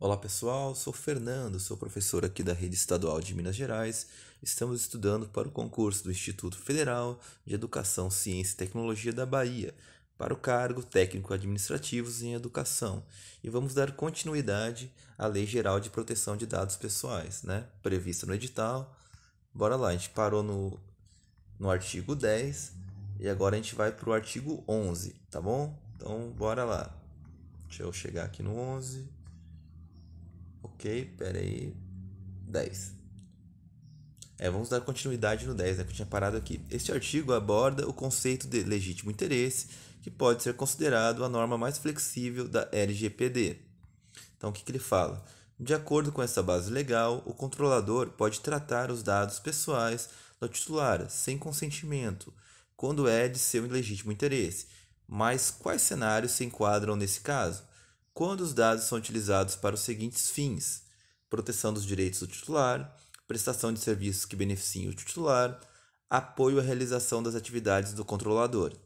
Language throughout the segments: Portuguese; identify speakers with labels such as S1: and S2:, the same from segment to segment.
S1: Olá pessoal, sou Fernando, sou professor aqui da Rede Estadual de Minas Gerais. Estamos estudando para o concurso do Instituto Federal de Educação, Ciência e Tecnologia da Bahia, para o cargo técnico administrativos em educação. E vamos dar continuidade à Lei Geral de Proteção de Dados Pessoais, né? prevista no edital. Bora lá, a gente parou no, no artigo 10 e agora a gente vai para o artigo 11, tá bom? Então bora lá. Deixa eu chegar aqui no 11. Ok, pera aí. 10. É, vamos dar continuidade no 10, né, que eu tinha parado aqui. Este artigo aborda o conceito de legítimo interesse, que pode ser considerado a norma mais flexível da LGPD. Então, o que, que ele fala? De acordo com essa base legal, o controlador pode tratar os dados pessoais do titular sem consentimento, quando é de seu legítimo interesse. Mas quais cenários se enquadram nesse caso? quando os dados são utilizados para os seguintes fins: proteção dos direitos do titular, prestação de serviços que beneficiem o titular, apoio à realização das atividades do controlador.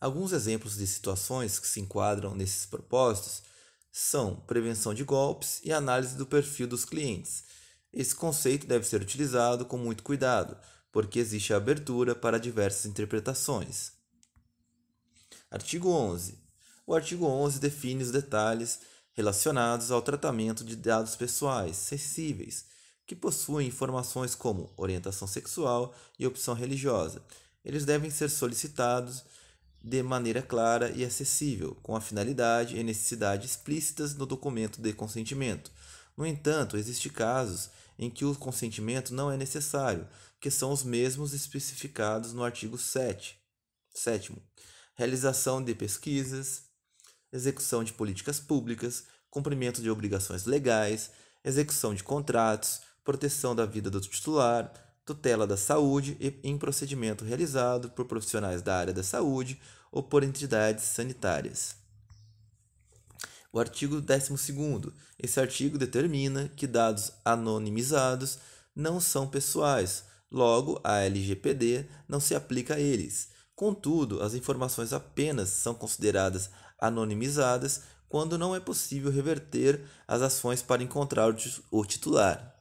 S1: Alguns exemplos de situações que se enquadram nesses propósitos são prevenção de golpes e análise do perfil dos clientes. Esse conceito deve ser utilizado com muito cuidado, porque existe abertura para diversas interpretações. Artigo 11 o artigo 11 define os detalhes relacionados ao tratamento de dados pessoais sensíveis, que possuem informações como orientação sexual e opção religiosa. Eles devem ser solicitados de maneira clara e acessível, com a finalidade e necessidade explícitas no documento de consentimento. No entanto, existem casos em que o consentimento não é necessário, que são os mesmos especificados no artigo 7. 7. Realização de pesquisas, execução de políticas públicas, cumprimento de obrigações legais, execução de contratos, proteção da vida do titular, tutela da saúde e em procedimento realizado por profissionais da área da saúde ou por entidades sanitárias. O artigo 12. Esse artigo determina que dados anonimizados não são pessoais, logo, a LGPD não se aplica a eles. Contudo, as informações apenas são consideradas anonimizadas quando não é possível reverter as ações para encontrar o titular.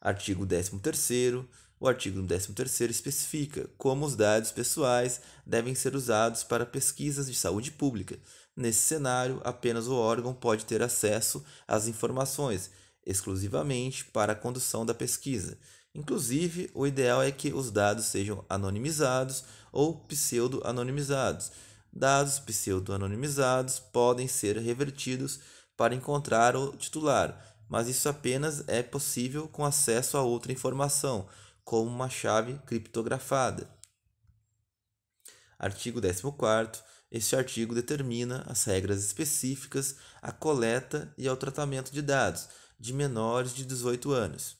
S1: Artigo 13º. O artigo 13º especifica como os dados pessoais devem ser usados para pesquisas de saúde pública. Nesse cenário, apenas o órgão pode ter acesso às informações exclusivamente para a condução da pesquisa. Inclusive, o ideal é que os dados sejam anonimizados ou pseudo-anonimizados Dados pseudo-anonimizados podem ser revertidos para encontrar o titular, mas isso apenas é possível com acesso a outra informação, como uma chave criptografada. Artigo 14. Este artigo determina as regras específicas à coleta e ao tratamento de dados de menores de 18 anos.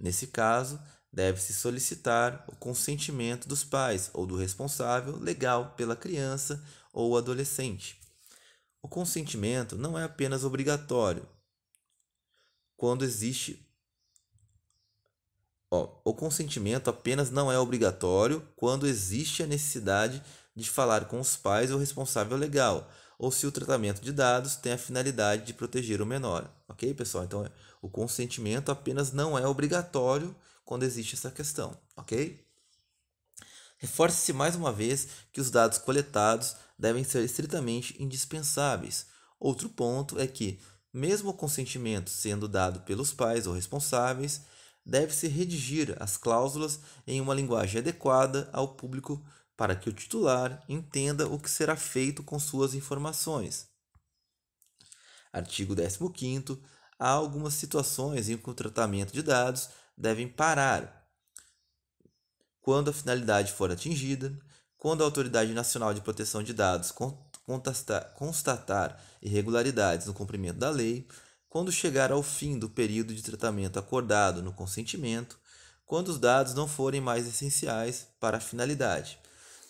S1: Nesse caso, deve-se solicitar o consentimento dos pais ou do responsável legal pela criança ou adolescente. O consentimento não é apenas obrigatório quando existe. o consentimento apenas não é obrigatório quando existe a necessidade de falar com os pais ou responsável legal, ou se o tratamento de dados tem a finalidade de proteger o menor. Ok, pessoal? Então, o consentimento apenas não é obrigatório quando existe essa questão, ok? Reforce-se mais uma vez que os dados coletados devem ser estritamente indispensáveis. Outro ponto é que, mesmo o consentimento sendo dado pelos pais ou responsáveis, deve-se redigir as cláusulas em uma linguagem adequada ao público para que o titular entenda o que será feito com suas informações. Artigo 15 há algumas situações em que o tratamento de dados devem parar quando a finalidade for atingida, quando a Autoridade Nacional de Proteção de Dados constatar irregularidades no cumprimento da lei, quando chegar ao fim do período de tratamento acordado no consentimento, quando os dados não forem mais essenciais para a finalidade,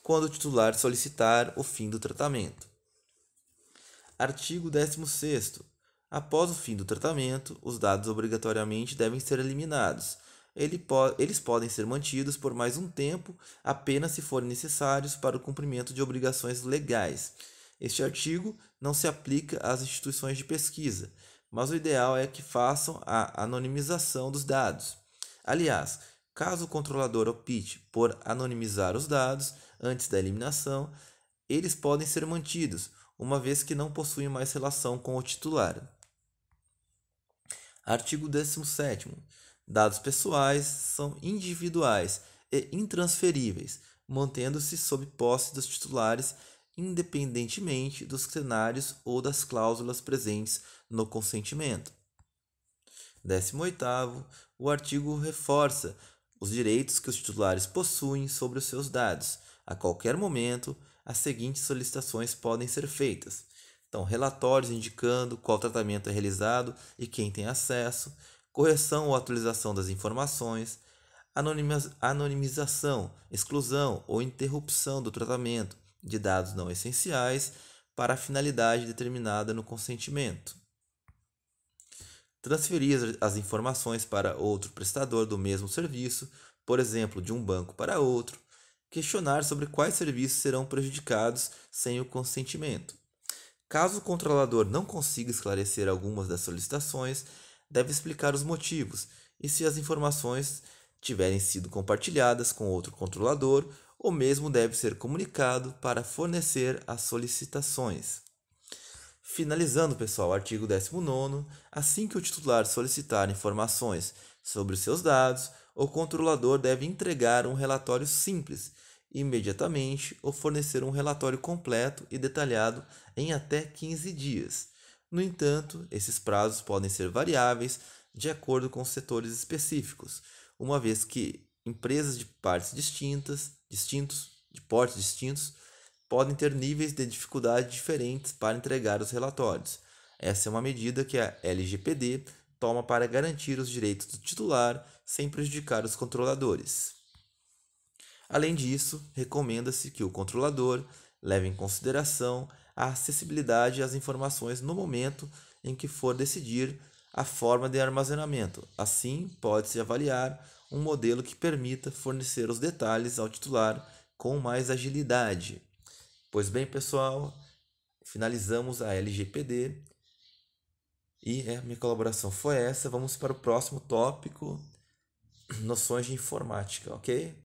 S1: quando o titular solicitar o fim do tratamento. Artigo 16. Após o fim do tratamento, os dados obrigatoriamente devem ser eliminados. Eles podem ser mantidos por mais um tempo apenas se forem necessários para o cumprimento de obrigações legais. Este artigo não se aplica às instituições de pesquisa, mas o ideal é que façam a anonimização dos dados. Aliás, caso o controlador opte por anonimizar os dados antes da eliminação, eles podem ser mantidos, uma vez que não possuem mais relação com o titular. Artigo 17. Dados pessoais são individuais e intransferíveis, mantendo-se sob posse dos titulares independentemente dos cenários ou das cláusulas presentes no consentimento. 18. O artigo reforça os direitos que os titulares possuem sobre os seus dados. A qualquer momento, as seguintes solicitações podem ser feitas: então, relatórios indicando qual tratamento é realizado e quem tem acesso, correção ou atualização das informações, anonimização, exclusão ou interrupção do tratamento de dados não essenciais para a finalidade determinada no consentimento. Transferir as informações para outro prestador do mesmo serviço, por exemplo, de um banco para outro. Questionar sobre quais serviços serão prejudicados sem o consentimento. Caso o controlador não consiga esclarecer algumas das solicitações, deve explicar os motivos e se as informações tiverem sido compartilhadas com outro controlador, o mesmo deve ser comunicado para fornecer as solicitações. Finalizando, pessoal, artigo 19. Assim que o titular solicitar informações sobre os seus dados, o controlador deve entregar um relatório simples imediatamente ou fornecer um relatório completo e detalhado em até 15 dias. No entanto, esses prazos podem ser variáveis de acordo com os setores específicos, uma vez que empresas de partes distintas, distintos, de portes distintos, podem ter níveis de dificuldade diferentes para entregar os relatórios. Essa é uma medida que a LGPD toma para garantir os direitos do titular sem prejudicar os controladores. Além disso, recomenda-se que o controlador leve em consideração a acessibilidade às informações no momento em que for decidir a forma de armazenamento. Assim, pode-se avaliar um modelo que permita fornecer os detalhes ao titular com mais agilidade. Pois bem, pessoal, finalizamos a LGPD e a é, minha colaboração foi essa. Vamos para o próximo tópico: noções de informática, ok?